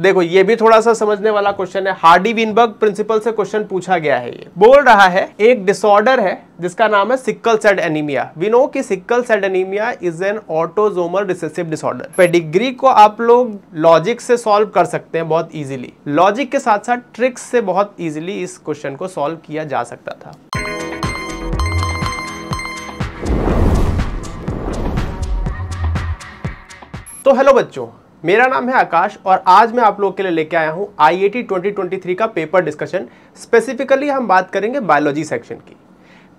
देखो ये भी थोड़ा सा समझने वाला क्वेश्चन है हार्डी विनबर्ग प्रिंसिपल से क्वेश्चन पूछा गया है ये बोल रहा है एक डिसऑर्डर है जिसका नाम है सिक्कल सेड एनीमिया विनो की sickle cell anaemia is an autosomal recessive disorder pedigree को आप लोग लॉजिक से सॉल्व कर सकते हैं बहुत इजीली लॉजिक के साथ साथ ट्रिक्स से बहुत इजीली इस क्वेश्चन को सॉल्व किया जा सकता था तो हेलो बच्चों मेरा नाम है आकाश और आज मैं आप लोग के लिए लेके आया हूँ आई ए 2023 का पेपर डिस्कशन स्पेसिफिकली हम बात करेंगे बायोलॉजी सेक्शन की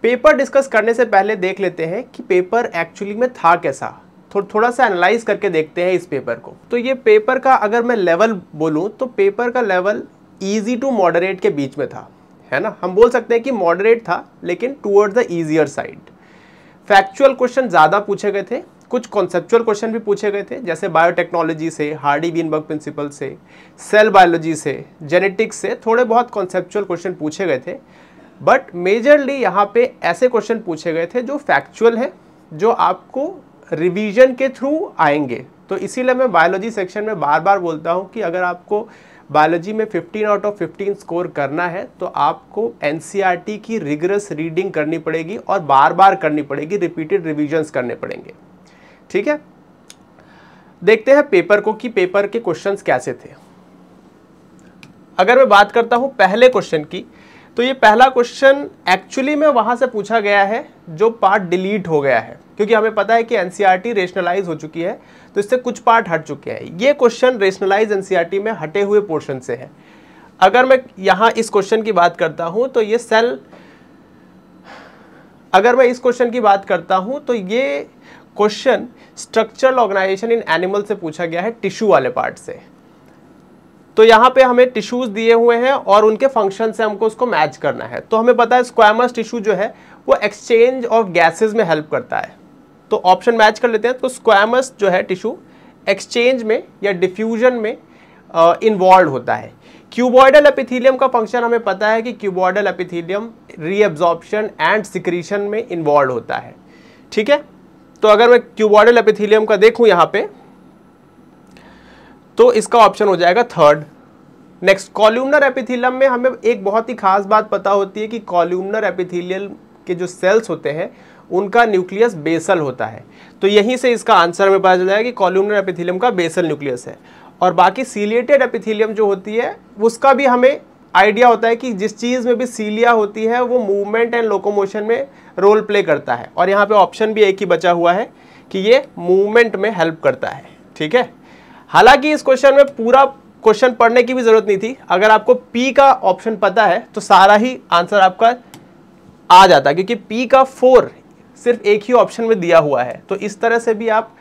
पेपर डिस्कस करने से पहले देख लेते हैं कि पेपर एक्चुअली में था कैसा थो, थोड़ा सा एनालाइज करके देखते हैं इस पेपर को तो ये पेपर का अगर मैं लेवल बोलूँ तो पेपर का लेवल ईजी टू मॉडरेट के बीच में था है ना हम बोल सकते हैं कि मॉडरेट था लेकिन toward the easier side factual question ज़्यादा पूछे गए थे कुछ कॉन्सेप्चुअल क्वेश्चन भी पूछे गए थे जैसे बायोटेक्नोलॉजी से हार्डी बीनबर्ग प्रिंसिपल से सेल बायोलॉजी से जेनेटिक्स से थोड़े बहुत कॉन्सेप्चुअल क्वेश्चन पूछे गए थे बट मेजरली यहाँ पे ऐसे क्वेश्चन पूछे गए थे जो फैक्चुअल है जो आपको रिविजन के थ्रू आएंगे तो इसीलिए मैं बायोलॉजी सेक्शन में बार बार बोलता हूँ कि अगर आपको बायोलॉजी में 15 आउट ऑफ 15 स्कोर करना है तो आपको एन e की रिगरस रीडिंग करनी पड़ेगी और बार बार करनी पड़ेगी रिपीटेड रिविजन्स करने पड़ेंगे ठीक है देखते हैं पेपर को कि पेपर के क्वेश्चन कैसे थे अगर मैं बात करता हूं पहले क्वेश्चन की तो ये पहला क्वेश्चन एक्चुअली में वहां से पूछा गया है जो पार्ट डिलीट हो गया है क्योंकि हमें पता है कि एनसीईआरटी रेशनलाइज e हो चुकी है तो इससे कुछ पार्ट हट चुके हैं ये क्वेश्चन रेशनलाइज एनसीईआरटी में हटे हुए पोर्शन से है अगर मैं यहां इस क्वेश्चन की बात करता हूं तो ये सेल अगर मैं इस क्वेश्चन की बात करता हूं तो ये question structural organisation in animal से पूछा गया है टिश्यू वाले पार्ट से तो यहाँ पे हमें टिश्यूज दिए हुए हैं और उनके फंक्शन से हमको उसको मैच करना है तो हमें पता है स्क्वायमस टिश्यू जो है वो एक्सचेंज ऑफ गैसेज में हेल्प करता है तो ऑप्शन मैच कर लेते हैं तो स्क्वामस जो है टिश्यू एक्सचेंज में या डिफ्यूजन में इन्वॉल्व होता है क्यूबॉइडल एपिथीलियम का फंक्शन हमें पता है कि cuboidal epithelium reabsorption and secretion में इन्वॉल्व होता है ठीक है तो अगर मैं क्यूबॉडल एपिथीलियम का देखूं यहां पे तो इसका ऑप्शन हो जाएगा थर्ड नेक्स्ट कॉल्यूमनर एपिथीलियम में हमें एक बहुत ही खास बात पता होती है कि कॉल्यूमनर एपिथीलियम के जो सेल्स होते हैं उनका न्यूक्लियस बेसल होता है तो यहीं से इसका आंसर हमें पता चल जाएगा कि कॉल्यूमनर एपिथीलियम का बेसल न्यूक्लियस है और बाकी सीलिएटेड एपिथीलियम जो होती है उसका भी हमें आइडिया होता है कि जिस चीज़ में भी सीलिया होती है वो मूवमेंट एंड लोकोमोशन में रोल प्ले करता है और यहाँ पे ऑप्शन भी एक ही बचा हुआ है कि ये मूवमेंट में हेल्प करता है ठीक है हालांकि इस क्वेश्चन में पूरा क्वेश्चन पढ़ने की भी ज़रूरत नहीं थी अगर आपको पी का ऑप्शन पता है तो सारा ही आंसर आपका आ जाता क्योंकि पी का फोर सिर्फ एक ही ऑप्शन में दिया हुआ है तो इस तरह से भी आप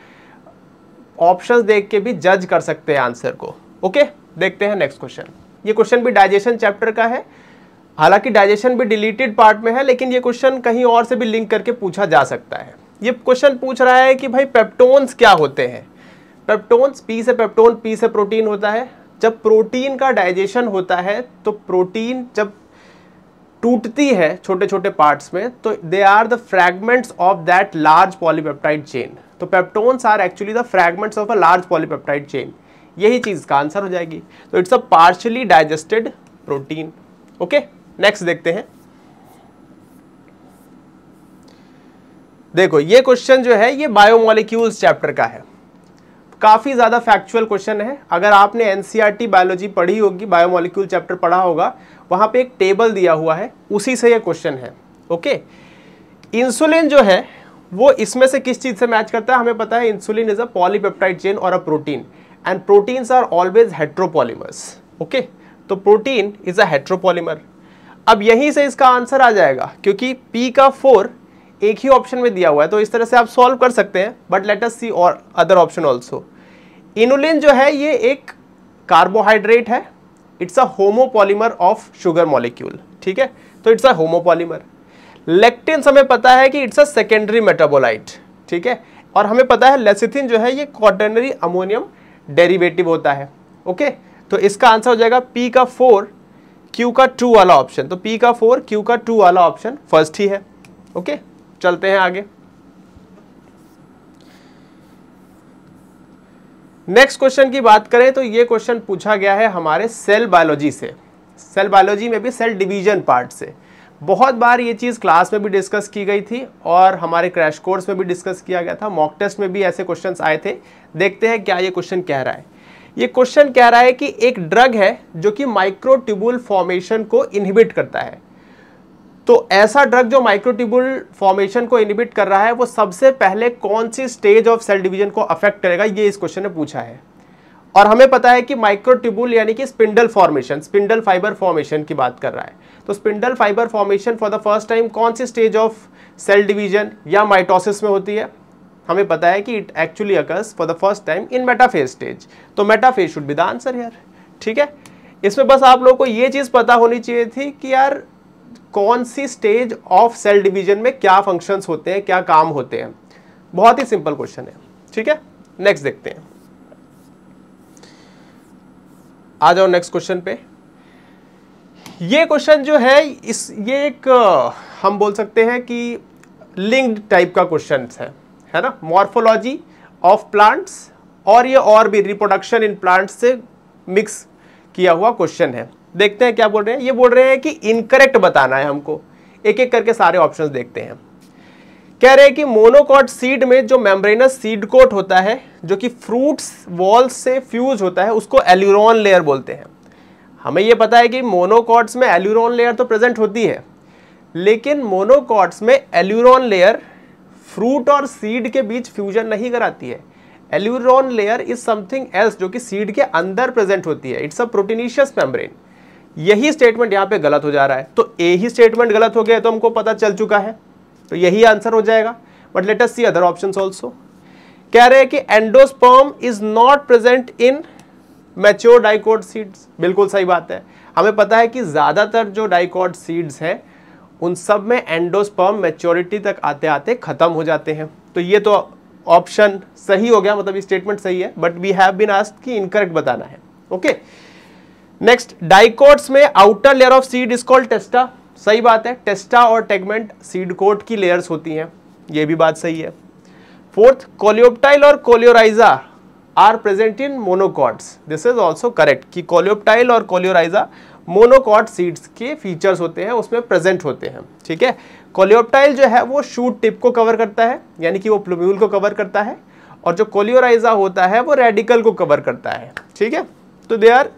ऑप्शंस देख के भी जज कर सकते हैं आंसर को ओके देखते हैं नेक्स्ट क्वेश्चन ये क्वेश्चन भी डाइजेशन चैप्टर का है हालांकि डाइजेशन भी डिलीटेड पार्ट में है लेकिन ये क्वेश्चन कहीं और से भी लिंक करके पूछा जा सकता है ये क्वेश्चन पूछ रहा है कि भाई पेप्टोन्स क्या होते हैं पेप्टोन्स पी से पेप्टोन पी से प्रोटीन होता है जब प्रोटीन का डाइजेशन होता है तो प्रोटीन जब टूटती है छोटे छोटे पार्ट्स में तो they are the fragments of that large polypeptide chain तो peptones are actually the fragments of a large polypeptide chain यही चीज़ का आंसर हो जाएगी तो it's a partially digested protein okay next देखते हैं देखो ये क्वेश्चन जो है ये बायोमोलिक्यूल्स चैप्टर का है काफ़ी ज़्यादा फैक्चुअल क्वेश्चन है अगर आपने एनसीईआरटी बायोलॉजी e पढ़ी होगी बायोमोलिक्यूल चैप्टर पढ़ा होगा वहां पे एक टेबल दिया हुआ है उसी से ये क्वेश्चन है ओके इंसुलिन जो है वो इसमें से किस चीज़ से मैच करता है हमें पता है insulin is a polypeptide chain और a protein and proteins are always heteropolymers okay तो प्रोटीन इज अ हेट्रोपॉलीमर अब यहीं से इसका आंसर आ जाएगा क्योंकि P का फोर एक ही ऑप्शन में दिया हुआ है तो इस तरह से आप सॉल्व कर सकते हैं बट लेट अस सी और अदर ऑप्शन ऑल्सो इनुलिन जो है ये एक कार्बोहाइड्रेट है it's a homopolymer of sugar molecule ठीक है तो इट्स अ होमोपॉलीमर लेक्टिन हमें पता है कि इट्स अ सेकेंडरी मेटाबोलाइट ठीक है और हमें पता है लेसिथिन जो है ये क्वार्टनरी अमोनियम डेरिवेटिव होता है ओके तो इसका आंसर हो जाएगा पी का फोर क्यू का टू वाला ऑप्शन तो पी का फोर क्यू का टू वाला ऑप्शन फर्स्ट ही है ओके चलते हैं आगे नेक्स्ट क्वेश्चन की बात करें तो ये क्वेश्चन पूछा गया है हमारे सेल बायोलॉजी से सेल बायोलॉजी में भी सेल डिवीजन पार्ट से बहुत बार ये चीज़ क्लास में भी डिस्कस की गई थी और हमारे क्रैश कोर्स में भी डिस्कस किया गया था मॉक टेस्ट में भी ऐसे क्वेश्चन आए थे देखते हैं क्या ये क्वेश्चन कह रहा है ये क्वेश्चन कह रहा है कि एक ड्रग है जो कि माइक्रोट्यूबुल फॉर्मेशन को इनहिबिट करता है तो ऐसा ड्रग जो माइक्रोट्यूबुल फॉर्मेशन को इनहिबिट कर रहा है वो सबसे पहले कौन सी स्टेज ऑफ सेल डिवीजन को अफेक्ट करेगा ये इस क्वेश्चन ने पूछा है और हमें पता है कि माइक्रोट्यूबुल यानी कि spindle formation spindle fibre formation की बात कर रहा है तो spindle fibre formation for the first time कौन सी स्टेज ऑफ सेल डिवीजन या माइटोसिस में होती है हमें पता है कि it actually occurs for the first time in metaphase stage तो metaphase should be the answer यार ठीक है इसमें बस आप लोगों को ये चीज़ पता होनी चाहिए थी कि यार कौन सी स्टेज ऑफ सेल डिवीजन में क्या फंक्शंस होते हैं क्या काम होते हैं बहुत ही सिंपल क्वेश्चन है ठीक है नेक्स्ट देखते हैं आ जाओ नेक्स्ट क्वेश्चन पे ये क्वेश्चन जो है इस ये एक हम बोल सकते हैं कि लिंक्ड टाइप का क्वेश्चन है है ना मॉर्फोलॉजी ऑफ प्लांट्स और ये और भी रिप्रोडक्शन इन प्लांट्स से मिक्स किया हुआ क्वेश्चन है देखते हैं क्या बोल रहे हैं ये बोल रहे हैं कि इनकरेक्ट बताना है हमको एक एक करके सारे ऑप्शंस देखते हैं कह रहे हैं कि मोनोकॉट सीड में जो मेम्ब्रेनस सीड कोट होता है जो कि फ्रूट्स वॉल्स से फ्यूज होता है उसको एल्यूरॉन लेयर बोलते हैं हमें यह पता है कि मोनोकॉट्स में एल्यूरॉन लेयर तो प्रेजेंट होती है लेकिन मोनोकॉट्स में एल्यूरॉन लेयर फ्रूट और सीड के बीच फ्यूजन नहीं कराती है aleurone layer is something else जो कि सीड के अंदर प्रेजेंट होती है इट्स अ प्रोटीनिशियस मेम्ब्रेन यही स्टेटमेंट यहाँ पे गलत हो जा रहा है तो ए ही स्टेटमेंट गलत हो गया तो हमको पता चल चुका है तो यही आंसर हो जाएगा but let see other option also कह रहे हैं कि endosperm is not present in mature dicot seeds बिल्कुल सही बात है हमें पता है कि ज़्यादातर जो डाइकॉड सीड्स हैं उन सब में एंडोस्पर्म मेच्योरिटी तक आते आते ख़त्म हो जाते हैं तो ये तो ऑप्शन सही हो गया मतलब स्टेटमेंट सही है but we have been asked कि इनकरेक्ट बताना है ओके नेक्स्ट डाइकोड्स में outer layer of seed is called testa सही बात है टेस्टा और टेगमेंट सीड कोट की लेयर्स होती हैं ये भी बात सही है फोर्थ कोलियोप्टाइल और coleorhiza are present in monocots this is also correct कि कोलियोप्टाइल और कोलियोराइजा मोनोकॉट सीड्स के फीचर्स होते हैं उसमें प्रेजेंट होते हैं ठीक है कोलियोप्टाइल जो है वो शूट टिप को कवर करता है यानी कि वो प्लोम्यूल को कवर करता है और जो कोलियोराइजा होता है वो रेडिकल को कवर करता है ठीक है तो they are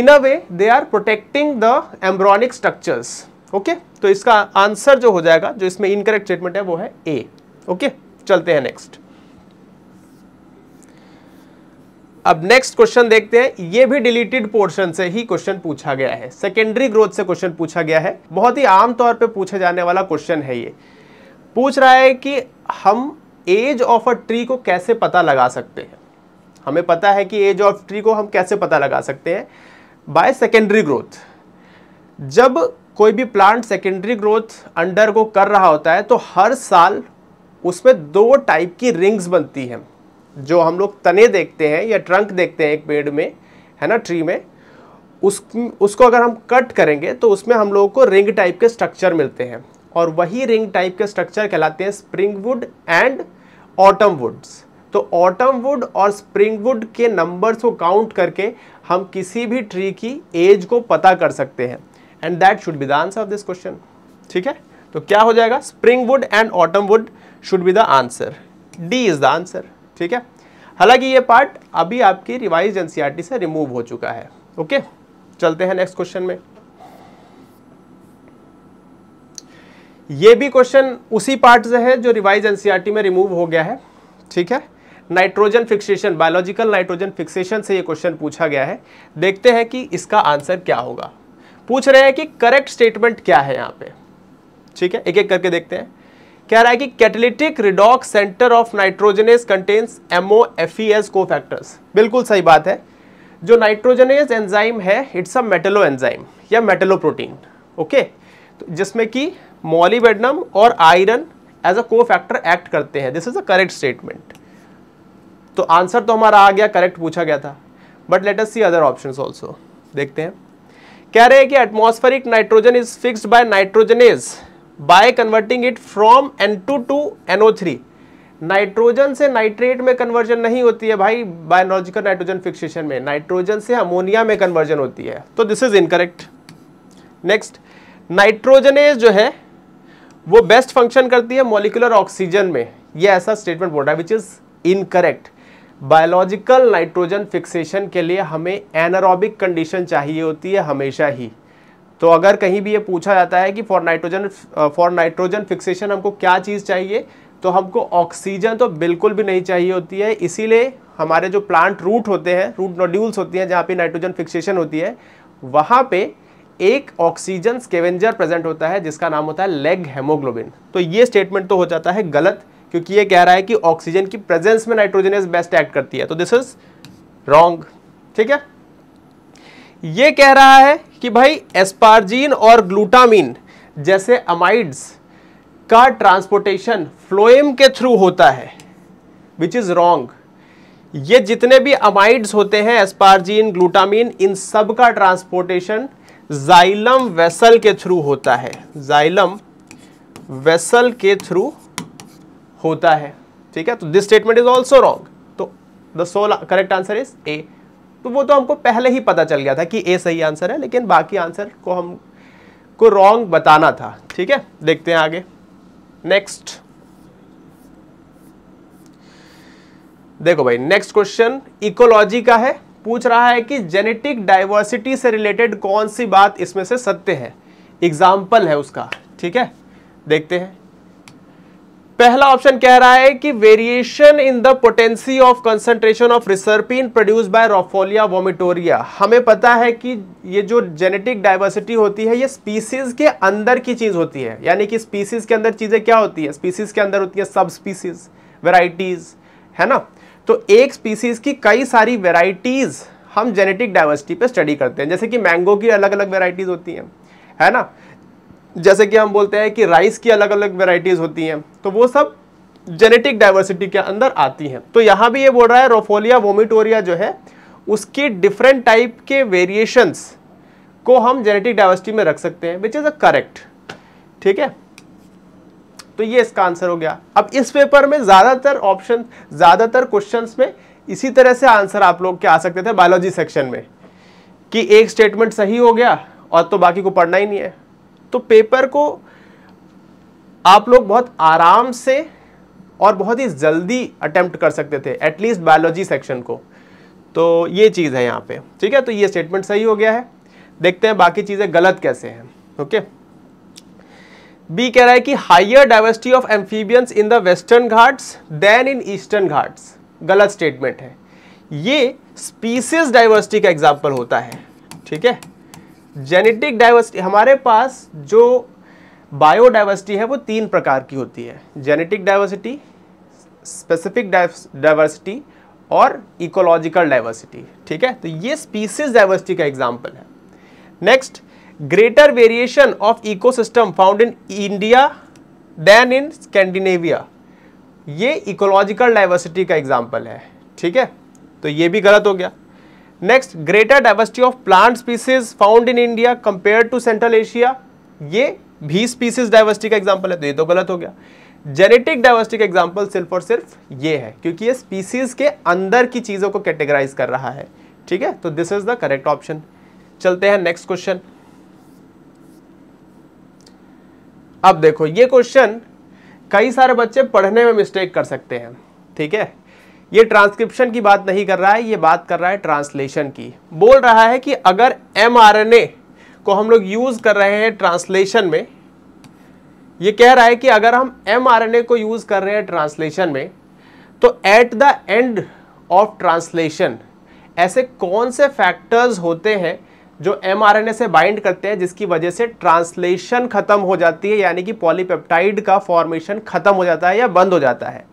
in a way they are protecting the embryonic structures okay तो इसका आंसर जो हो जाएगा जो इसमें इनकरेक्ट स्टेटमेंट है वो है ए ओके चलते हैं नेक्स्ट अब नेक्स्ट क्वेश्चन देखते हैं ये भी डिलीटेड पोर्शन से ही क्वेश्चन पूछा गया है सेकेंडरी ग्रोथ से क्वेश्चन पूछा गया है बहुत ही आम तौर पे पूछे जाने वाला क्वेश्चन है ये पूछ रहा है कि हम एज ऑफ अ ट्री को कैसे पता लगा सकते हैं हमें पता है कि एज ऑफ ट्री को हम कैसे पता लगा सकते हैं बाय सेकेंडरी ग्रोथ जब कोई भी प्लांट सेकेंडरी ग्रोथ अंडर को कर रहा होता है तो हर साल उसमें दो टाइप की रिंग्स बनती हैं जो हम लोग तने देखते हैं या ट्रंक देखते हैं एक पेड़ में है ना ट्री में उस उसको अगर हम कट करेंगे तो उसमें हम लोगों को रिंग टाइप के स्ट्रक्चर मिलते हैं और वही रिंग टाइप के स्ट्रक्चर कहलाते हैं spring wood and autumn woods तो ऑटम वुड और स्प्रिंग वुड के नंबर्स को काउंट करके हम किसी भी ट्री की एज को पता कर सकते हैं and that should be the answer of this question ठीक है तो क्या हो जाएगा spring wood and autumn wood should be the answer D is the answer ठीक है हालांकि ये पार्ट अभी आपकी रिवाइज एनसीईआरटी e से रिमूव हो चुका है ओके चलते हैं नेक्स्ट क्वेश्चन में ये भी क्वेश्चन उसी पार्ट से है जो रिवाइज एनसीईआरटी e में रिमूव हो गया है ठीक है nitrogen fixation biological nitrogen fixation से ये क्वेश्चन पूछा गया है देखते हैं कि इसका आंसर क्या होगा पूछ रहे हैं कि करेक्ट स्टेटमेंट क्या है यहां पे ठीक है एक एक करके देखते हैं कह रहा है कि catalytic redox centre of nitrogenase contains M O फैक्टर्स बिल्कुल सही बात है जो नाइट्रोजनेस एंजाइम है इट्स अ मेटेलो एंजाइम या मेटेलो प्रोटीन ओके तो जिसमें कि मोलिबेडनम और आयरन एज अ को फैक्टर एक्ट करते हैं this is a correct statement तो आंसर तो हमारा आ गया करेक्ट पूछा गया था but let us see other options also देखते हैं कह रहे हैं कि atmospheric nitrogen is fixed by nitrogenase by converting it from N two to NO three nitrogen से नाइट्रेट में कन्वर्जन नहीं होती है भाई बायोलॉजिकल नाइट्रोजन फिक्सेशन में नाइट्रोजन से अमोनिया में कन्वर्जन होती है तो this is incorrect next nitrogenase जो है वो बेस्ट फंक्शन करती है मोलिकुलर ऑक्सीजन में ये ऐसा स्टेटमेंट बोल रहा है which is incorrect biological nitrogen fixation के लिए हमें एनारोबिक कंडीशन चाहिए होती है हमेशा ही तो अगर कहीं भी ये पूछा जाता है कि for nitrogen for nitrogen fixation हमको क्या चीज़ चाहिए तो हमको ऑक्सीजन तो बिल्कुल भी नहीं चाहिए होती है इसीलिए हमारे जो प्लांट रूट होते हैं रूट नोड्यूल्स होती हैं जहाँ पे नाइट्रोजन फिक्सेशन होती है वहाँ पे एक ऑक्सीजन स्केवेंजर प्रेजेंट होता है जिसका नाम होता है लेग हेमोग्लोबिन तो ये स्टेटमेंट तो हो जाता है गलत क्योंकि ये कह रहा है कि ऑक्सीजन की प्रेजेंस में नाइट्रोजन बेस्ट एक्ट करती है तो दिस इज रॉन्ग ठीक है ये कह रहा है कि भाई एस्पार्जिन और ग्लूटामिन जैसे अमाइड्स का ट्रांसपोर्टेशन फ्लोएम के थ्रू होता है विच इज रॉन्ग ये जितने भी अमाइड्स होते हैं एस्पार्जीन ग्लूटामिन इन सब का ट्रांसपोर्टेशन जाइलम वेसल के थ्रू होता है जाइलम वेसल के थ्रू होता है ठीक है तो this statement is also wrong तो the sole correct answer is A तो वो तो हमको पहले ही पता चल गया था कि ए सही आंसर है लेकिन बाकी आंसर को हम को रॉन्ग बताना था ठीक है देखते हैं आगे नेक्स्ट देखो भाई नेक्स्ट क्वेश्चन इकोलॉजी का है पूछ रहा है कि जेनेटिक डाइवर्सिटी से रिलेटेड कौन सी बात इसमें से सत्य है एग्जाम्पल है उसका ठीक है देखते हैं पहला ऑप्शन कह रहा है कि variation in the potency of concentration of reserpine produce by Rauvolfia vomitoria हमें पता है कि ये जो जेनेटिक डाइवर्सिटी होती है ये स्पीसीज के अंदर की चीज़ होती है यानी कि स्पीसीज के अंदर चीज़ें क्या होती है स्पीसीज के अंदर होती है सब स्पीसीज वेराइटीज़ है ना तो एक स्पीसीज की कई सारी वेराइटीज़ हम जेनेटिक डाइवर्सिटी पे स्टडी करते हैं जैसे कि मैंगो की अलग अलग वेराइटीज़ होती हैं है ना जैसे कि हम बोलते हैं कि राइस की अलग अलग वेराइटीज़ होती हैं तो वो सब जेनेटिक डाइवर्सिटी के अंदर आती हैं तो यहाँ भी ये बोल रहा है रोफोलिया वोमिटोरिया जो है उसके डिफरेंट टाइप के वेरिएशंस को हम जेनेटिक डाइवर्सिटी में रख सकते हैं विच इज़ अ करेक्ट ठीक है तो ये इसका आंसर हो गया अब इस पेपर में ज़्यादातर ऑप्शन ज़्यादातर क्वेश्चन में इसी तरह से आंसर आप लोग के आ सकते थे बायोलॉजी सेक्शन में कि एक स्टेटमेंट सही हो गया और तो बाकी को पढ़ना ही नहीं है तो पेपर को आप लोग बहुत आराम से और बहुत ही जल्दी अटेम्प्ट कर सकते थे एटलीस्ट बायोलॉजी सेक्शन को तो ये चीज़ है यहाँ पे ठीक है तो ये स्टेटमेंट सही हो गया है देखते हैं बाकी चीज़ें गलत कैसे हैं ओके बी कह रहा है कि higher diversity of amphibians in the western Ghats than in eastern Ghats गलत स्टेटमेंट है ये स्पीसीज डाइवर्सिटी का एग्जाम्पल होता है ठीक है जेनेटिक डाइवर्सिटी हमारे पास जो बायोडाइवर्सिटी है वो तीन प्रकार की होती है जेनेटिक डाइवर्सिटी स्पेसिफिक डाइवर्सिटी और इकोलॉजिकल डाइवर्सिटी ठीक है तो ये स्पीसीज डाइवर्सिटी का एग्जाम्पल है next greater variation of ecosystem found in India than in Scandinavia ये इकोलॉजिकल डाइवर्सिटी का एग्जाम्पल है ठीक है तो ये भी गलत हो गया next greater diversity of plant species found in India compare to central Asia ये भी स्पीसीज डाइवर्सिटी का एग्जाम्पल है तो ये तो गलत हो गया जेनेटिक डाइवर्सिटी का एग्जाम्पल सिर्फ और सिर्फ ये है क्योंकि ये स्पीसीज के अंदर की चीज़ों को कैटेगराइज कर रहा है ठीक है तो this is the correct option चलते हैं नेक्स्ट क्वेश्चन अब देखो ये क्वेश्चन कई सारे बच्चे पढ़ने में मिस्टेक कर सकते हैं ठीक है ये ट्रांसक्रिप्शन की बात नहीं कर रहा है ये बात कर रहा है ट्रांसलेशन की बोल रहा है कि अगर एम को हम लोग यूज़ कर रहे हैं ट्रांसलेशन में ये कह रहा है कि अगर हम एम को यूज़ कर रहे हैं ट्रांसलेशन में तो at the end of translation ऐसे कौन से फैक्टर्स होते हैं जो एम से बाइंड करते हैं जिसकी वजह से ट्रांसलेशन खत्म हो जाती है यानी कि पॉलीपेप्टाइड का फॉर्मेशन खत्म हो जाता है या बंद हो जाता है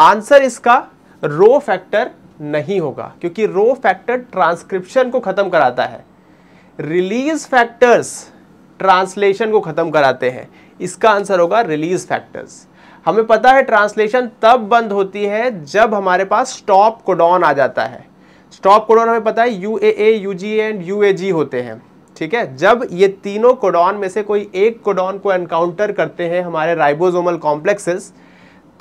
आंसर इसका रो फैक्टर नहीं होगा क्योंकि रो फैक्टर ट्रांसक्रिप्शन को ख़त्म कराता है रिलीज फैक्टर्स ट्रांसलेशन को ख़त्म कराते हैं इसका आंसर होगा रिलीज फैक्टर्स हमें पता है ट्रांसलेशन तब बंद होती है जब हमारे पास स्टॉप कोडॉन आ जाता है स्टॉप कोडॉन हमें पता है U A A U G and U A G होते हैं ठीक है जब ये तीनों कोडॉन में से कोई एक कोडॉन को एनकाउंटर करते हैं हमारे राइबोसोमल कॉम्प्लेक्सेस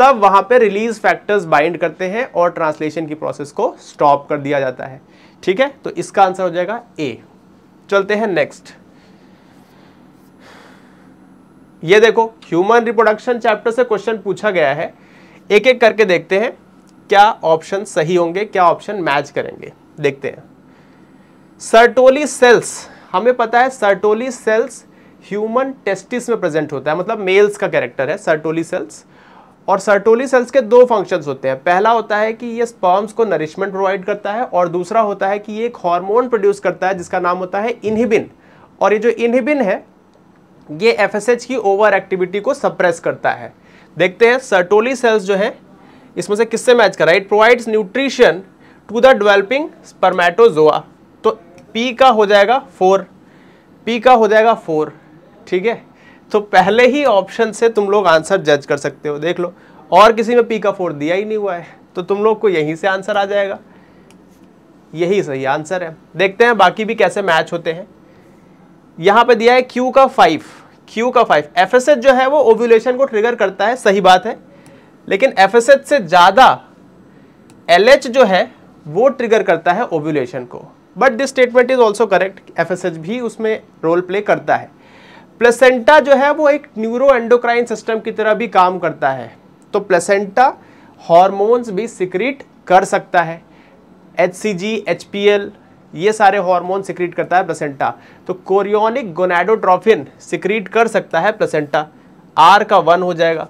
तब वहाँ पे रिलीज फैक्टर्स बाइंड करते हैं और ट्रांसलेशन की प्रोसेस को स्टॉप कर दिया जाता है ठीक है तो इसका आंसर हो जाएगा ए चलते हैं नेक्स्ट ये देखो ह्यूमन रिप्रोडक्शन चैप्टर से क्वेश्चन पूछा गया है एक एक करके देखते हैं क्या ऑप्शन सही होंगे क्या ऑप्शन मैच करेंगे देखते हैं सर्टोली सेल्स हमें पता है सर्टोली सेल्स ह्यूमन टेस्टिस में प्रेजेंट होता है मतलब मेल्स का कैरेक्टर है सर्टोली सेल्स और सर्टोली सेल्स के दो फंक्शंस होते हैं पहला होता है कि ये स्पर्म्स को नरिशमेंट प्रोवाइड करता है और दूसरा होता है कि ये एक हार्मोन प्रोड्यूस करता है जिसका नाम होता है इनहिबिन और ये जो इनहिबिन है ये एफएसएच की ओवर एक्टिविटी को सप्रेस करता है देखते हैं सर्टोली सेल्स जो है इसमें से किससे मैच कर रहा है it provides nutrition to the developing spermatozoa तो पी का हो जाएगा फोर पी का हो जाएगा फोर ठीक है तो पहले ही ऑप्शन से तुम लोग आंसर जज कर सकते हो देख लो और किसी में पी का फोर दिया ही नहीं हुआ है तो तुम लोग को यहीं से आंसर आ जाएगा यही सही आंसर है देखते हैं बाकी भी कैसे मैच होते हैं यहां पे दिया है क्यू का फाइव क्यू का फाइव एफ जो है वो ओव्यूलेशन को ट्रिगर करता है सही बात है लेकिन एफ से ज़्यादा एल जो है वो ट्रिगर करता है ओव्यूलेशन को but this statement is also correct F भी उसमें रोल प्ले करता है प्लेसेंटा जो है वो एक न्यूरो एंडोक्राइन सिस्टम की तरह भी काम करता है तो प्लेसेंटा हॉर्मोन्स भी सिक्रीट कर सकता है H C G H P L ये सारे हॉर्मोन सिक्रीट करता है प्लेसेंटा तो कोरियोनिक गोनाडोट्रॉफिन सिक्रीट कर सकता है प्लेसेंटा आर का वन हो जाएगा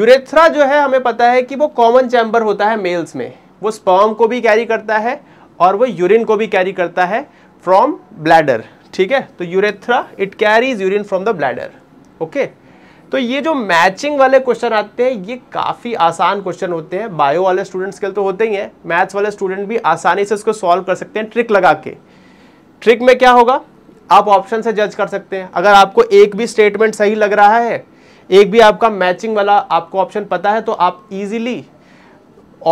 यूरेथ्रा जो है हमें पता है कि वो कॉमन चैम्बर होता है मेल्स में वो स्पर्म को भी कैरी करता है और वो यूरिन को भी कैरी करता है फ्रॉम ब्लैडर ठीक है तो urethra it carries urine from the bladder okay तो ये जो मैचिंग वाले क्वेश्चन आते हैं ये काफ़ी आसान क्वेश्चन होते हैं बायो वाले स्टूडेंट्स के लिए तो होते ही हैं मैथ्स वाले स्टूडेंट भी आसानी से इसको सॉल्व कर सकते हैं ट्रिक लगा के ट्रिक में क्या होगा आप ऑप्शन से जज कर सकते हैं अगर आपको एक भी स्टेटमेंट सही लग रहा है एक भी आपका मैचिंग वाला आपको ऑप्शन पता है तो आप इजीली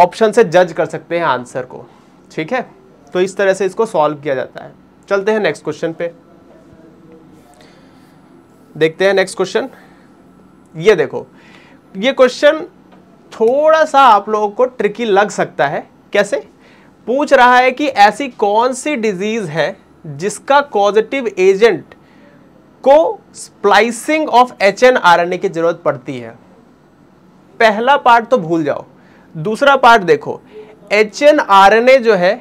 ऑप्शन से जज कर सकते हैं आंसर को ठीक है तो इस तरह से इसको सॉल्व किया जाता है चलते हैं नेक्स्ट क्वेश्चन पे देखते हैं नेक्स्ट क्वेश्चन ये देखो ये क्वेश्चन थोड़ा सा आप लोगों को ट्रिकी लग सकता है कैसे पूछ रहा है कि ऐसी कौन सी डिजीज़ है जिसका पॉजिटिव एजेंट को splicing of H N R N A की ज़रूरत पड़ती है पहला पार्ट तो भूल जाओ दूसरा पार्ट देखो H N R N A जो है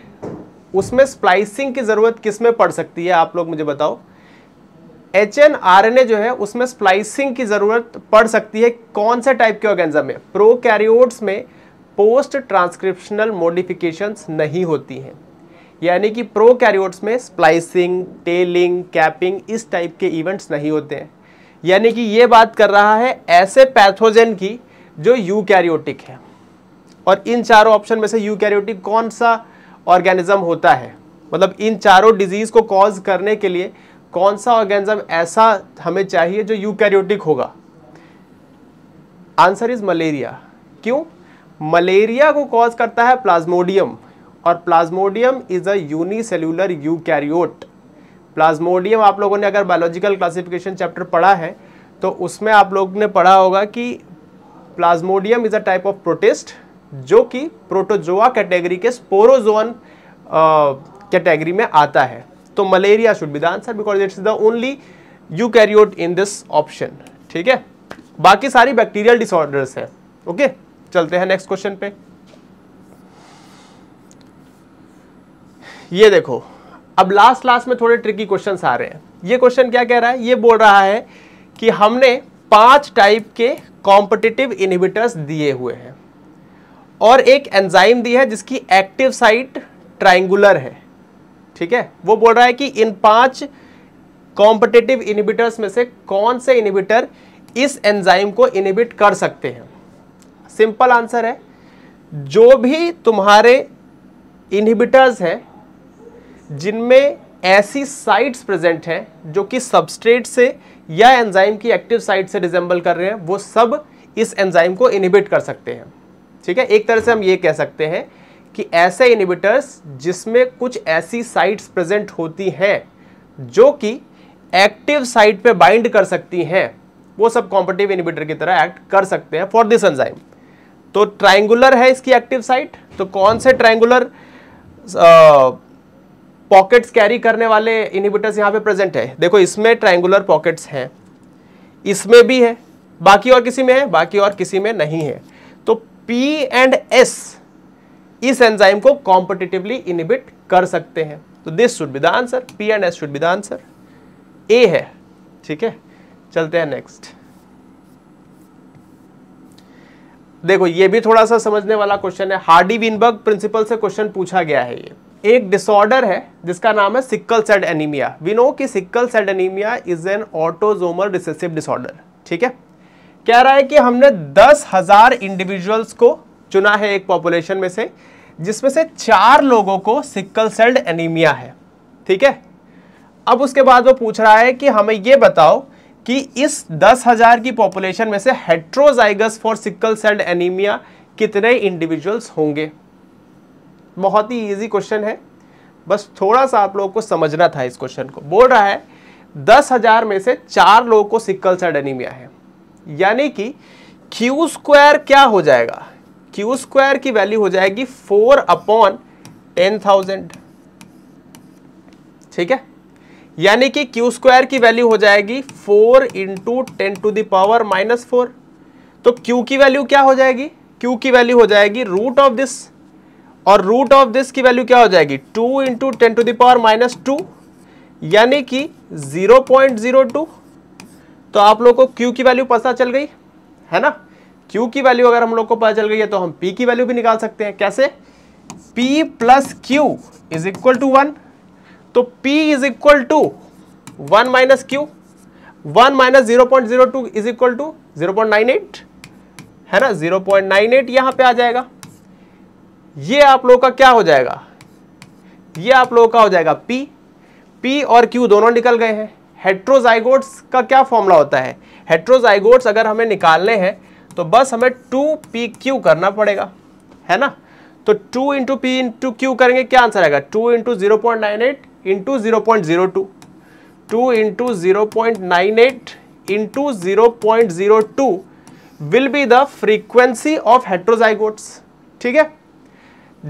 उसमें स्प्लाइसिंग की ज़रूरत किसमें पड़ सकती है आप लोग मुझे बताओ H N R N A जो है उसमें स्प्लाइसिंग की ज़रूरत पड़ सकती है कौन से टाइप के ऑर्गेन्जा में प्रो कैरियोट्स में पोस्ट ट्रांसक्रिप्शनल मोडिफिकेशन नहीं होती हैं यानी कि प्रो कैरियोट्स में स्प्लाइसिंग टेलिंग कैपिंग इस टाइप के इवेंट्स नहीं होते हैं यानी कि ये बात कर रहा है ऐसे पैथोजन की जो कैरियोटिक है और इन चारों ऑप्शन में से कैरियोटिक कौन सा ऑर्गेनिज्म होता है मतलब इन चारों डिजीज़ को कॉज करने के लिए कौन सा ऑर्गेनिज्म ऐसा हमें चाहिए जो यूकैरियोटिक होगा आंसर इज मलेरिया क्यों मलेरिया को कॉज करता है प्लाज्मोडियम और plasmodium is a unicellular eukaryote plasmodium आप लोगों ने अगर बायोलॉजिकल क्लासिफिकेशन चैप्टर पढ़ा है तो उसमें आप लोगों ने पढ़ा होगा कि plasmodium is a type of protist जो कि प्रोटोजोआ कैटेगरी के स्पोरोजोन कैटेगरी में आता है तो malaria should be the answer because it's the only eukaryote in this option ठीक है बाकी सारी बैक्टीरियल डिसऑर्डर्स है ओके चलते हैं नेक्स्ट क्वेश्चन पे ये देखो अब लास्ट लास्ट में थोड़े ट्रिकी क्वेश्चंस आ रहे हैं ये क्वेश्चन क्या कह रहा है ये बोल रहा है कि हमने पांच टाइप के कॉम्पिटिटिव इनहिबिटर्स दिए हुए हैं और एक एंजाइम दी है जिसकी एक्टिव साइट ट्राइंगुलर है ठीक है वो बोल रहा है कि इन पांच कॉम्पिटेटिव इनिबिटर्स में से कौन से इनिबिटर इस एंजाइम को इनिबिट कर सकते हैं सिंपल आंसर है जो भी तुम्हारे इनहिबिटर्स हैं जिनमें ऐसी साइट्स प्रेजेंट हैं जो कि सबस्ट्रेट से या एंजाइम की एक्टिव साइट से रिजेंबल कर रहे हैं वो सब इस एंजाइम को इनहिबिट कर सकते हैं ठीक है एक तरह से हम ये कह सकते हैं कि ऐसे इनिबिटर्स जिसमें कुछ ऐसी साइट्स प्रेजेंट होती हैं जो कि एक्टिव साइट पे बाइंड कर सकती हैं वो सब कॉम्पिटिव इनिबिटर की तरह एक्ट कर सकते हैं फॉर दिस एंजाइम तो ट्राइंगुलर है इसकी एक्टिव साइट तो कौन से ट्राइंगुलर पॉकेट्स कैरी करने वाले इनिबिटर्स यहाँ पे प्रेजेंट है देखो इसमें ट्राइंगुलर पॉकेट्स हैं इसमें भी है बाकी और किसी में है बाकी और किसी में नहीं है पी एंड एस इस एंजाइम को कॉम्पिटिटिवली इनिबिट कर सकते हैं तो this should be the answer P and S should be the answer A है ठीक है चलते हैं नेक्स्ट देखो ये भी थोड़ा सा समझने वाला क्वेश्चन है हार्डी विनबर्ग प्रिंसिपल से क्वेश्चन पूछा गया है ये एक डिसऑर्डर है जिसका नाम है सिक्कल सेड एनीमिया विनो की sickle cell anaemia is an autosomal recessive disorder ठीक है कह रहा है कि हमने दस हजार इंडिविजुअल्स को चुना है एक पॉपुलेशन में से जिसमें से चार लोगों को सिक्कल सेल्ड एनीमिया है ठीक है अब उसके बाद वो पूछ रहा है कि हमें ये बताओ कि इस दस हजार की पॉपुलेशन में से heterozygous for sickle celled anaemia कितने इंडिविजुअल्स होंगे बहुत ही इजी क्वेश्चन है बस थोड़ा सा आप लोगों को समझना था इस क्वेश्चन को बोल रहा है दस हजार में से चार लोगों को सिक्कल सेल्ड एनीमिया है यानी कि क्यू स्क्वायर क्या हो जाएगा क्यू स्क्वायर की वैल्यू हो जाएगी फोर अपॉन टेन थाउजेंड ठीक है यानी कि क्यू स्क्वायर की वैल्यू हो जाएगी four into ten to the power minus four तो क्यू की वैल्यू क्या हो जाएगी क्यू की वैल्यू हो जाएगी रूट ऑफ दिस और रूट ऑफ दिस की वैल्यू क्या हो जाएगी two into ten to the power minus two यानी कि जीरो पॉइंट जीरो टू तो आप लोग को क्यू की वैल्यू पता चल गई है ना क्यू की वैल्यू अगर हम लोग को पता चल गई है तो हम पी की वैल्यू भी निकाल सकते हैं कैसे P plus Q is equal to one तो P is equal to one minus Q one minus zero point zero two is equal to zero point nine eight है ना जीरो पॉइंट नाइन एट यहां पर आ जाएगा ये आप लोगों का क्या हो जाएगा ये आप लोगों का हो जाएगा पी पी और क्यू दोनों निकल गए हैं हेट्रोजाइगोट्स का क्या फॉर्मूला होता है हेट्रोजाइगोट्स अगर हमें निकालने हैं तो बस हमें टू पी क्यू करना पड़ेगा है ना तो two into P into Q करेंगे क्या आंसर आएगा two into zero point nine eight into zero point zero two two into zero point nine eight into zero point zero two will be the frequency of heterozygotes ठीक है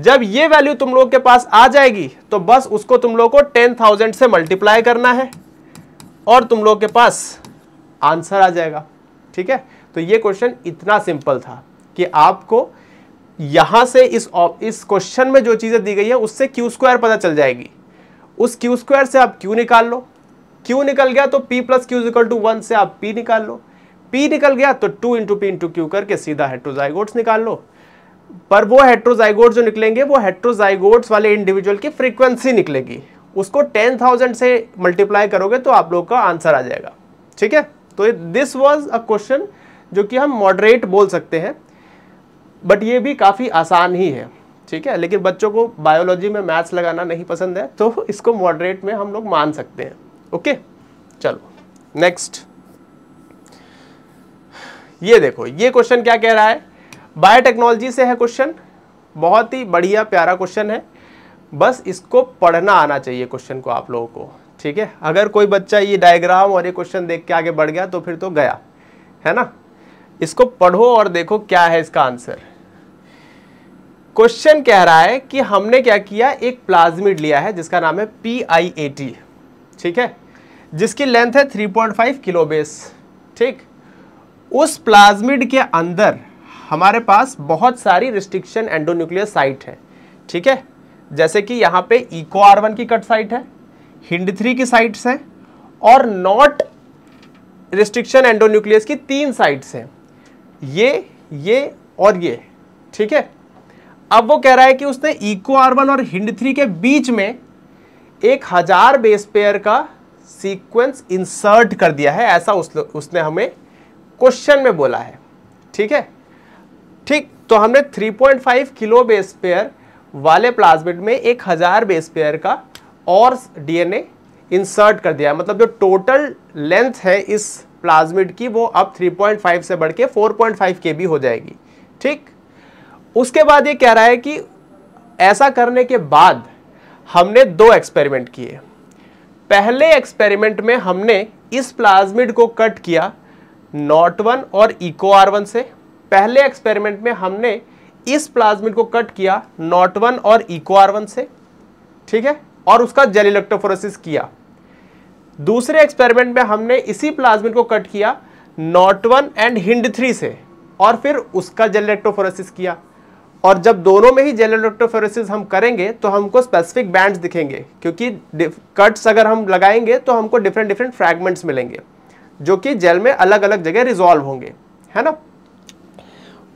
जब ये value तुम लोग के पास आ जाएगी तो बस उसको तुम लोग को टेन थाउजेंड से मल्टीप्लाई करना है और तुम लोग के पास आंसर आ जाएगा ठीक है तो ये क्वेश्चन इतना सिंपल था कि आपको यहां से इस इस क्वेश्चन में जो चीज़ें दी गई है उससे क्यू स्क्वायर पता चल जाएगी उस क्यू स्क्वायर से आप क्यू निकाल लो क्यू निकल गया तो P plus Q equal to one से आप पी निकाल लो पी निकल गया तो two into P into Q करके सीधा हेट्रोजाइगोट्स निकाल लो पर वो हेट्रोजाइगोड जो निकलेंगे वो हेट्रोजाइगोट्स वाले इंडिविजुअल की फ्रीक्वेंसी निकलेगी उसको टेन थाउजेंड से मल्टीप्लाई करोगे तो आप लोग का आंसर आ जाएगा ठीक है तो दिस वॉज अ क्वेश्चन जो कि हम मॉडरेट बोल सकते हैं बट ये भी काफ़ी आसान ही है ठीक है लेकिन बच्चों को बायोलॉजी में मैथ्स लगाना नहीं पसंद है तो इसको मॉडरेट में हम लोग मान सकते हैं ओके चलो नेक्स्ट ये देखो ये क्वेश्चन क्या कह रहा है बायोटेक्नोलॉजी से है क्वेश्चन बहुत ही बढ़िया प्यारा क्वेश्चन है बस इसको पढ़ना आना चाहिए क्वेश्चन को आप लोगों को ठीक है अगर कोई बच्चा ये डायग्राम और ये क्वेश्चन देख के आगे बढ़ गया तो फिर तो गया है ना इसको पढ़ो और देखो क्या है इसका आंसर क्वेश्चन कह रहा है कि हमने क्या किया एक प्लाज्मिड लिया है जिसका नाम है पी आई ए टी ठीक है जिसकी लेंथ है 3.5 किलोबेस ठीक उस प्लाज्मिड के अंदर हमारे पास बहुत सारी रिस्ट्रिक्शन एंडोन्यूक्लियर साइट है ठीक है जैसे कि यहाँ पे इको आर वन की कट साइट है हिंड थ्री की साइट्स हैं और नॉट रिस्ट्रिक्शन एंडोन्यूक्लियस की तीन साइट्स हैं ये ये और ये ठीक है अब वो कह रहा है कि उसने इको आर वन और हिंड थ्री के बीच में एक हजार बेस पेयर का सीक्वेंस इंसर्ट कर दिया है ऐसा उस, उसने हमें क्वेश्चन में बोला है ठीक है ठीक तो हमने 3.5 किलो बेस पेयर वाले प्लाज्मिड में एक हज़ार बेस पेयर का और डीएनए इंसर्ट कर दिया मतलब जो टोटल लेंथ है इस प्लाज्मिड की वो अब 3.5 से बढ़ के 4.5 के बी हो जाएगी ठीक उसके बाद ये कह रहा है कि ऐसा करने के बाद हमने दो एक्सपेरिमेंट किए पहले एक्सपेरिमेंट में हमने इस प्लाज्मिड को कट किया नॉट वन और इको आर वन से पहले एक्सपेरिमेंट में हमने इस प्लाज्मिड को कट किया नॉट वन और इक्वार वन से ठीक है और उसका जेल इलेक्ट्रोफोरेसिस किया दूसरे एक्सपेरिमेंट में हमने इसी प्लाज्मिड को कट किया not one and Hind three से और फिर उसका जेल इलेक्ट्रोफोरेसिस किया और जब दोनों में ही जेल इलेक्ट्रोफोरेसिस हम करेंगे तो हमको स्पेसिफिक बैंड्स दिखेंगे क्योंकि कट्स अगर हम लगाएंगे तो हमको डिफरेंट डिफरेंट फ्रैगमेंट्स मिलेंगे जो कि जेल में अलग अलग जगह रिजॉल्व होंगे है ना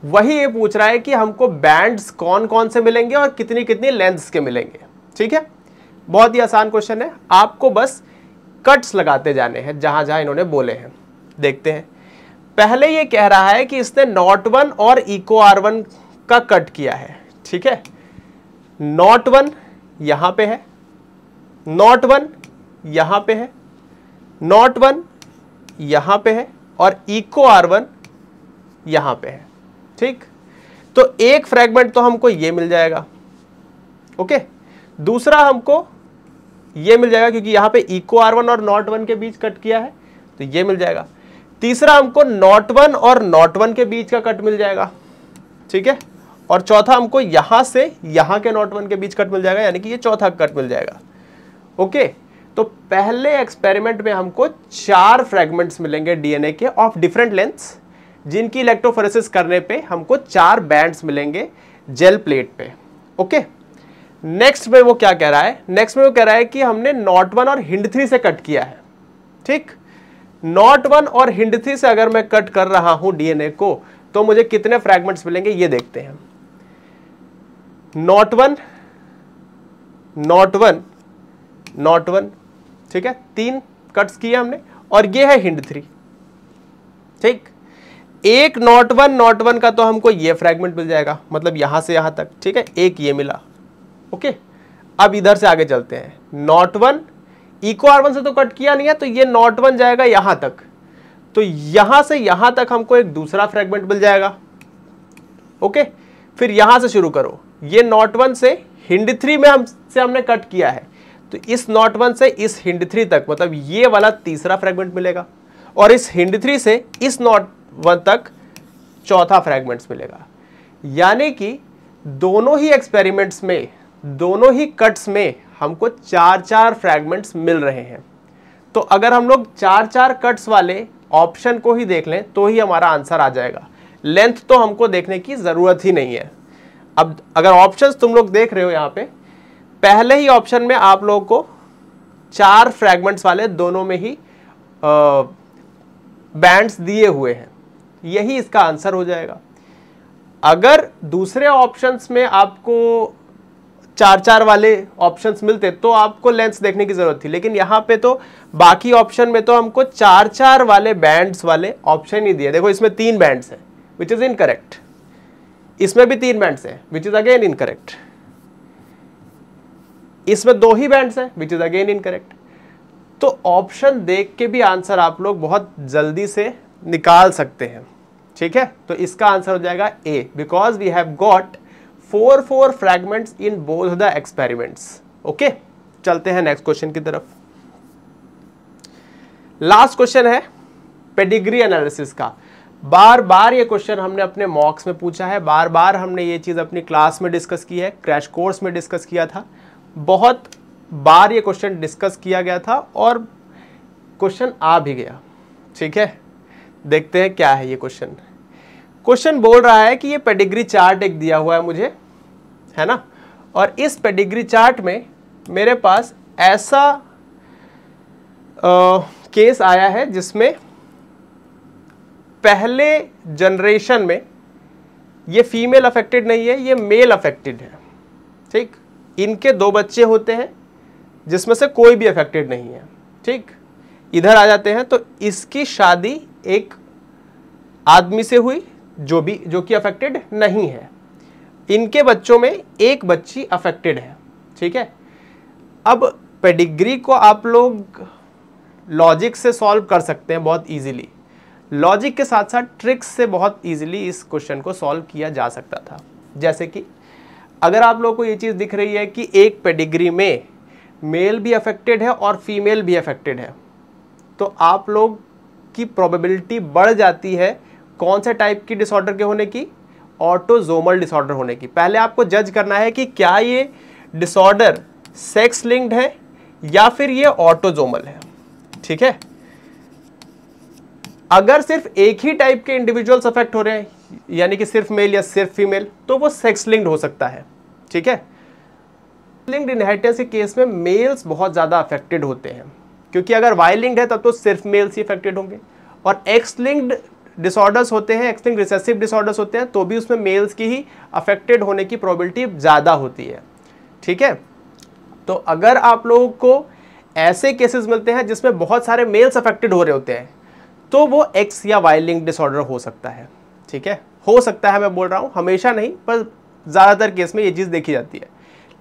वही ये पूछ रहा है कि हमको बैंड्स कौन कौन से मिलेंगे और कितनी कितनी लेंथ्स के मिलेंगे ठीक है बहुत ही आसान क्वेश्चन है आपको बस कट्स लगाते जाने हैं जहां जहां इन्होंने बोले हैं देखते हैं पहले ये कह रहा है कि इसने नॉट वन और इको आर वन का कट किया है ठीक है नॉट वन यहां पे है नॉट वन यहां पे है नॉट वन यहां पे है और इको आर वन यहां पे है ठीक तो एक फ्रैगमेंट तो हमको ये मिल जाएगा ओके दूसरा हमको ये मिल जाएगा क्योंकि यहां पे इको आर वन और नॉट वन के बीच कट किया है तो ये मिल जाएगा तीसरा हमको नॉट वन और नॉट वन के बीच का कट मिल जाएगा ठीक है और चौथा हमको यहां से यहां के नॉट वन के बीच कट मिल जाएगा यानी कि ये चौथा कट मिल जाएगा ओके तो पहले एक्सपेरिमेंट में हमको चार फ्रेगमेंट्स मिलेंगे डीएनए के ऑफ डिफरेंट लेंथ्स जिनकी इलेक्ट्रोफोरेसिस करने पे हमको चार बैंड्स मिलेंगे जेल प्लेट पे ओके नेक्स्ट में वो क्या कह रहा है नेक्स्ट में वो कह रहा है कि हमने नॉट वन और हिंड थ्री से कट किया है ठीक नॉट वन और हिंड थ्री से अगर मैं कट कर रहा हूं डीएनए को तो मुझे कितने फ्रैगमेंट्स मिलेंगे ये देखते हैं not one not one not one ठीक है तीन कट्स किए हमने और ये है हिंड थ्री ठीक एक नॉट वन नॉट वन का तो हमको ये फ्रेगमेंट मिल जाएगा मतलब यहां से यहां तक ठीक है एक ये मिला ओके अब इधर से आगे चलते हैं not one Eco R one से तो कट किया नहीं है तो ये नॉट वन जाएगा यहां तक तो यहां से यहां तक हमको एक दूसरा फ्रेगमेंट मिल जाएगा ओके फिर यहां से शुरू करो ये नॉट वन से हिंड थ्री में हम से हमने कट किया है तो इस नॉट वन से इस हिंड थ्री तक मतलब ये वाला तीसरा फ्रेगमेंट मिलेगा और इस हिंड थ्री से इस नॉट वन तक चौथा फ्रेगमेंट्स मिलेगा यानी कि दोनों ही एक्सपेरिमेंट्स में दोनों ही कट्स में हमको चार चार फ्रेगमेंट्स मिल रहे हैं तो अगर हम लोग चार चार कट्स वाले ऑप्शन को ही देख लें तो ही हमारा आंसर आ जाएगा लेंथ तो हमको देखने की ज़रूरत ही नहीं है अब अगर ऑप्शंस तुम लोग देख रहे हो यहाँ पे पहले ही ऑप्शन में आप लोगों को चार फ्रेगमेंट्स वाले दोनों में ही बैंड्स दिए हुए हैं यही इसका आंसर हो जाएगा अगर दूसरे ऑप्शंस में आपको चार चार वाले ऑप्शंस मिलते तो आपको लेंस देखने की ज़रूरत थी लेकिन यहां पे तो बाकी ऑप्शन में तो हमको चार चार वाले बैंड्स वाले ऑप्शन ही दिए देखो इसमें तीन बैंड्स हैं विच इज़ इनकरेक्ट इसमें भी तीन बैंड्स हैं विच इज़ अगेन इनकरेक्ट इसमें दो ही बैंड्स हैं विच इज़ अगेन इनकरेक्ट तो ऑप्शन देख के भी आंसर आप लोग बहुत जल्दी से निकाल सकते हैं ठीक है तो इसका आंसर हो जाएगा A because we have got four four fragments in both the experiments okay चलते हैं नेक्स्ट क्वेश्चन की तरफ लास्ट क्वेश्चन है पेडिग्री एनालिसिस का बार बार ये क्वेश्चन हमने अपने मॉक्स में पूछा है बार बार हमने ये चीज़ अपनी क्लास में डिस्कस की है क्रैश कोर्स में डिस्कस किया था बहुत बार ये क्वेश्चन डिस्कस किया गया था और क्वेश्चन आ भी गया ठीक है देखते हैं क्या है ये क्वेश्चन क्वेश्चन बोल रहा है कि ये पेडिग्री चार्ट एक दिया हुआ है मुझे है ना और इस पेडिग्री चार्ट में मेरे पास ऐसा आ, केस आया है जिसमें पहले जनरेशन में ये फीमेल अफेक्टेड नहीं है ये मेल अफेक्टेड है ठीक इनके दो बच्चे होते हैं जिसमें से कोई भी अफेक्टेड नहीं है ठीक इधर आ जाते हैं तो इसकी शादी एक आदमी से हुई जो भी जो कि अफेक्टेड नहीं है इनके बच्चों में एक बच्ची अफेक्टेड है ठीक है अब पेडिग्री को आप लोग लॉजिक से सॉल्व कर सकते हैं बहुत इजीली लॉजिक के साथ साथ ट्रिक्स से बहुत इजीली इस क्वेश्चन को सॉल्व किया जा सकता था जैसे कि अगर आप लोगों को ये चीज़ दिख रही है कि एक पेडिग्री में मेल भी अफेक्टेड है और फीमेल भी अफेक्टेड है तो आप लोग की प्रोबेबिलिटी बढ़ जाती है कौन से टाइप की डिसऑर्डर के होने की ऑटोजोमल डिसऑर्डर होने की पहले आपको जज करना है कि क्या ये डिसऑर्डर सेक्स लिंक्ड है या फिर ये ऑटोजोमल है ठीक है अगर सिर्फ एक ही टाइप के इंडिविजुअल्स अफेक्ट हो रहे हैं यानी कि सिर्फ मेल या सिर्फ फीमेल तो वो सेक्स लिंक्ड हो सकता है ठीक है लिंक्ड इनहेरिटेंस के केस में मेल्स बहुत ज़्यादा अफेक्टेड होते हैं क्योंकि अगर वाई लिंक्ड है तब तो सिर्फ मेल्स ही अफेक्टेड होंगे और एक्स लिंक्ड डिसऑर्डर्स होते हैं एक्स रिसेसिव डिसऑर्डर्स होते हैं तो भी उसमें मेल्स की ही अफेक्टेड होने की प्रोबेबिलिटी ज़्यादा होती है ठीक है तो अगर आप लोगों को ऐसे केसेस मिलते हैं जिसमें बहुत सारे मेल्स अफेक्टेड हो रहे होते हैं तो वो एक्स या वाई लिंक डिसऑर्डर हो सकता है ठीक है हो सकता है मैं बोल रहा हूँ हमेशा नहीं पर ज़्यादातर केस में ये चीज़ देखी जाती है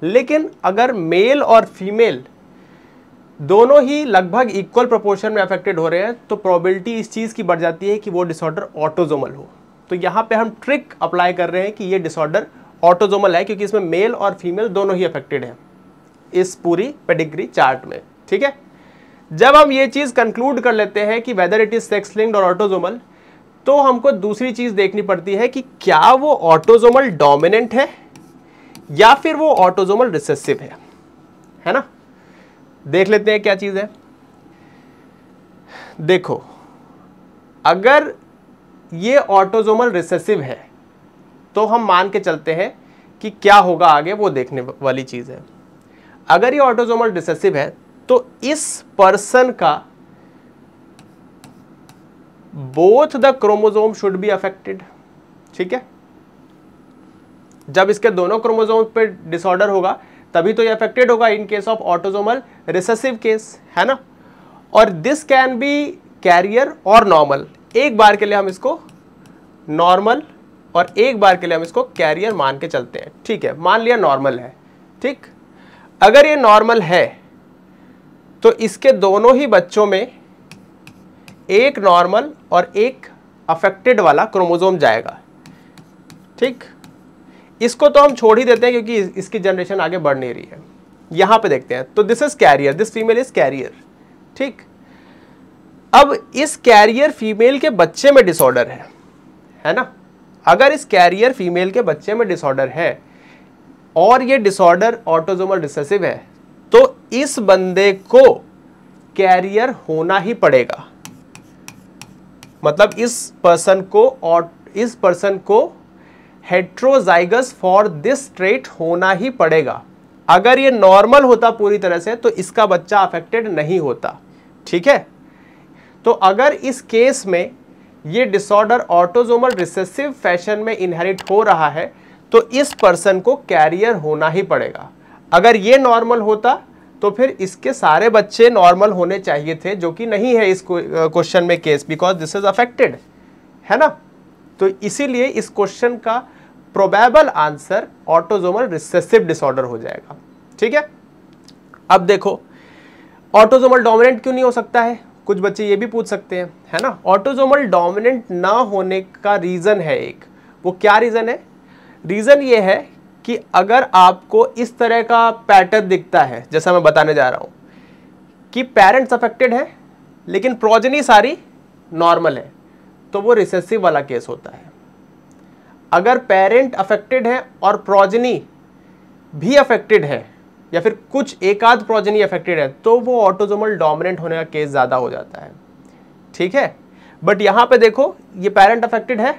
लेकिन अगर मेल और फीमेल दोनों ही लगभग इक्वल प्रोपोर्शन में अफेक्टेड हो रहे हैं तो प्रोबेबिलिटी इस चीज़ की बढ़ जाती है कि वो डिसऑर्डर ऑटोजोमल हो तो यहाँ पे हम ट्रिक अप्लाई कर रहे हैं कि ये डिसऑर्डर ऑटोजोमल है क्योंकि इसमें मेल और फीमेल दोनों ही अफेक्टेड हैं इस पूरी पेडिग्री चार्ट में ठीक है जब हम ये चीज़ कंक्लूड कर लेते हैं कि whether it is sex linked और ऑटोजोमल तो हमको दूसरी चीज़ देखनी पड़ती है कि क्या वो ऑटोजोमल डोमिनेंट है या फिर वो ऑटोजोमल रिसेसिव है है ना देख लेते हैं क्या चीज़ है देखो अगर ये ऑटोजोमल रिसेसिव है तो हम मान के चलते हैं कि क्या होगा आगे वो देखने वाली चीज़ है अगर ये ऑटोजोमल रिसेसिव है तो इस पर्सन का both the chromosome should be affected ठीक है जब इसके दोनों क्रोमोजोम पे डिसऑर्डर होगा तभी तो ये अफेक्टेड होगा in case of autosomal recessive case है ना और दिस कैन बी कैरियर और नॉर्मल एक बार के लिए हम इसको नॉर्मल और एक बार के लिए हम इसको कैरियर मान के चलते हैं ठीक है मान लिया नॉर्मल है ठीक अगर ये नॉर्मल है तो इसके दोनों ही बच्चों में एक नॉर्मल और एक अफेक्टेड वाला क्रोमोजोम जाएगा ठीक इसको तो हम छोड़ ही देते हैं क्योंकि इसकी जनरेशन आगे बढ़ नहीं रही है यहां पे देखते हैं तो this is carrier this female is carrier ठीक अब इस कैरियर फीमेल के बच्चे में डिसऑर्डर है है ना अगर इस कैरियर फीमेल के बच्चे में डिसऑर्डर है और ये डिसऑर्डर ऑटोजोमल रिसेसिव है तो इस बंदे को कैरियर होना ही पड़ेगा मतलब इस पर्सन को और इस पर्सन को हेट्रोजाइगस फॉर दिस ट्रेट होना ही पड़ेगा अगर ये नॉर्मल होता पूरी तरह से तो इसका बच्चा अफेक्टेड नहीं होता ठीक है तो अगर इस केस में ये डिसऑर्डर ऑटोजोमल रिसेसिव फैशन में इनहेरिट हो रहा है तो इस पर्सन को कैरियर होना ही पड़ेगा अगर ये नॉर्मल होता तो फिर इसके सारे बच्चे नॉर्मल होने चाहिए थे जो कि नहीं है इस क्वेश्चन में case because this is affected है ना तो इसीलिए इस क्वेश्चन का probable answer autosomal recessive disorder हो जाएगा ठीक है अब देखो ऑटोजोमल डोमिनेंट क्यों नहीं हो सकता है कुछ बच्चे ये भी पूछ सकते हैं है ना ऑटोजोमल डोमिनेंट ना होने का रीज़न है एक वो क्या रीज़न है रीज़न ये है कि अगर आपको इस तरह का पैटर्न दिखता है जैसा मैं बताने जा रहा हूं कि पेरेंट्स अफेक्टेड है लेकिन प्रोजनी सारी नॉर्मल है तो वो रिसेसिव वाला केस होता है अगर पेरेंट अफेक्टेड है और प्रोजनी भी अफेक्टेड है या फिर कुछ एक आध प्रोजनी अफेक्टेड है तो वो ऑटोजोमल डोमिनेंट होने का केस ज़्यादा हो जाता है ठीक है बट यहाँ पे देखो ये पेरेंट अफेक्टेड है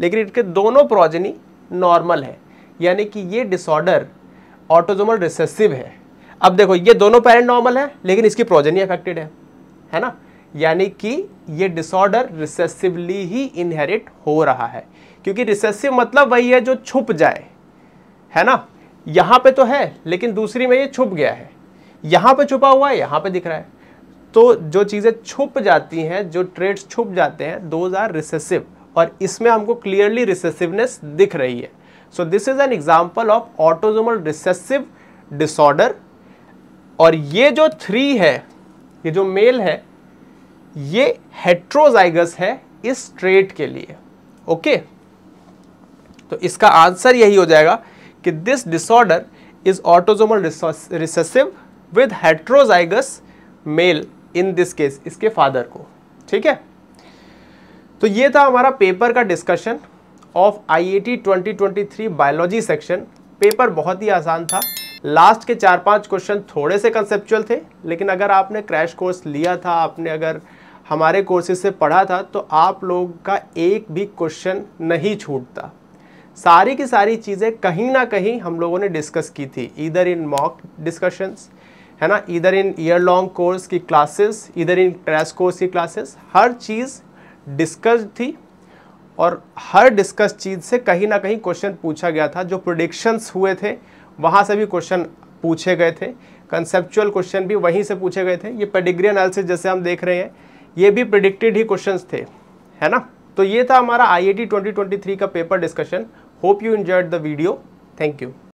लेकिन इसके दोनों प्रोजनी नॉर्मल है यानी कि ये डिसऑर्डर ऑटोजोमल रिसेसिव है अब देखो ये दोनों पेरेंट नॉर्मल है लेकिन इसकी प्रोजनी अफेक्टेड है है ना यानी कि ये डिसऑर्डर रिसेसिवली ही इनहेरिट हो रहा है क्योंकि रिसेसिव मतलब वही है जो छुप जाए है ना यहाँ पे तो है लेकिन दूसरी में ये छुप गया है यहाँ पे छुपा हुआ है यहाँ पे दिख रहा है तो जो चीज़ें छुप जाती हैं जो ट्रेड्स छुप जाते हैं दोज आर रिसेसिव और इसमें हमको क्लियरली रिसेसिवनेस दिख रही है so this is an example of autosomal recessive disorder और ये जो थ्री है ये जो मेल है ये हेट्रोजाइगस है इस ट्रेट के लिए ओके okay? तो इसका आंसर यही हो जाएगा कि this disorder is autosomal recessive with heterozygous male in this case इसके फादर को ठीक है तो ये था हमारा पेपर का discussion of IAT 2023 biology section paper बहुत ही आसान था लास्ट के चार पांच क्वेश्चन थोड़े से कंसेप्चुअल थे लेकिन अगर आपने क्रैश कोर्स लिया था आपने अगर हमारे कोर्सेज से पढ़ा था तो आप लोग का एक भी क्वेश्चन नहीं छूटता सारी की सारी चीज़ें कहीं ना कहीं हम लोगों ने डिस्कस की थी इधर इन मॉक डिस्कशंस है ना इधर इन ईयर लॉन्ग कोर्स की क्लासेस इधर इन क्रैश कोर्स की क्लासेस हर चीज़ डिस्कस थी और हर डिस्कस चीज़ से कहीं ना कहीं क्वेश्चन पूछा गया था जो प्रोडिक्शंस हुए थे वहाँ से भी क्वेश्चन पूछे गए थे कंसेप्चुअल क्वेश्चन भी वहीं से पूछे गए थे ये पेडिग्री एनालिसिस जैसे हम देख रहे हैं ये भी प्रोडिक्टेड ही क्वेश्चंस थे है ना तो ये था हमारा आई 2023 का paper discussion Hope you enjoyed the video. Thank you.